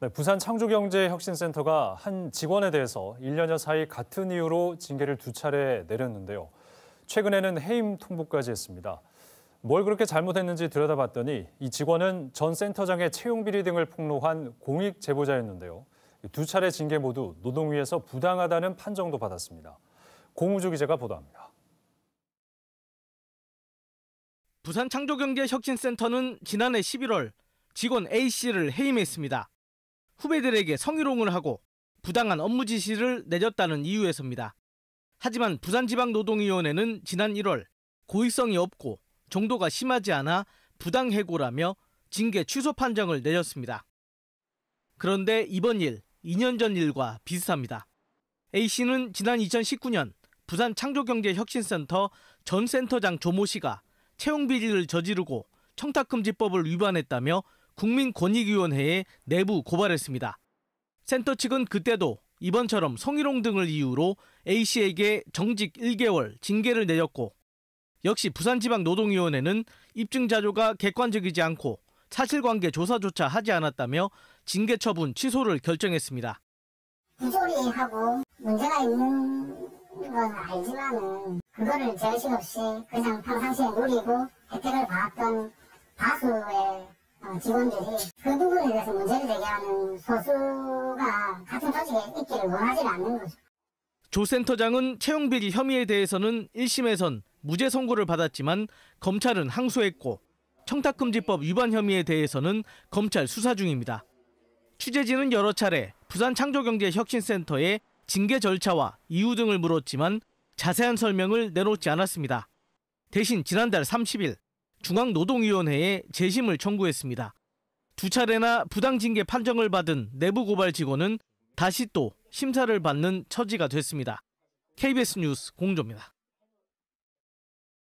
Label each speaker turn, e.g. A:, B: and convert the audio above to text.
A: 네, 부산 창조경제혁신센터가 한 직원에 대해서 1년여 사이 같은 이유로 징계를 두 차례 내렸는데요. 최근에는 해임 통보까지 했습니다. 뭘 그렇게 잘못했는지 들여다봤더니 이 직원은 전 센터장의 채용 비리 등을 폭로한 공익 제보자였는데요. 두 차례 징계 모두 노동위에서 부당하다는 판정도 받았습니다. 공우주 기자가 보도합니다.
B: 부산 창조경제혁신센터는 지난해 11월 직원 A씨를 해임했습니다. 후배들에게 성희롱을 하고 부당한 업무 지시를 내렸다는 이유에서입니다. 하지만 부산지방노동위원회는 지난 1월 고의성이 없고 정도가 심하지 않아 부당해고라며 징계 취소 판정을 내렸습니다. 그런데 이번 일, 2년 전 일과 비슷합니다. A씨는 지난 2019년 부산 창조경제혁신센터 전 센터장 조모 씨가 채용 비리를 저지르고 청탁금지법을 위반했다며 국민권익위원회에 내부 고발했습니다. 센터 측은 그때도 이번처럼 성희롱 등을 이유로 A씨에게 정직 1개월 징계를 내렸고 역시 부산지방노동위원회는 입증 자료가 객관적이지 않고 사실관계 조사조차 하지 않았다며 징계 처분 취소를 결정했습니다. 부조리하고 문제가 있는 건알지만 그거를 제의식 없이 그냥 평상시에 누리고 혜택을 받았던 다수의 아, 직원들이 그 부분에 대해서 문제를 제기하는 소수가 같은 조직에 있기를 원하지 않는 거죠. 조 센터장은 채용비리 혐의에 대해서는 1심에선 무죄 선고를 받았지만 검찰은 항소했고 청탁금지법 위반 혐의에 대해서는 검찰 수사 중입니다. 취재진은 여러 차례 부산 창조경제혁신센터에 징계 절차와 이유 등을 물었지만 자세한 설명을 내놓지 않았습니다. 대신 지난달 30일 중앙노동위원회에 재심을 청구했습니다. 두 차례나 부당징계 판정을 받은 내부 고발 직원은 다시 또 심사를 받는 처지가 됐습니다. KBS 뉴스 공조입니다.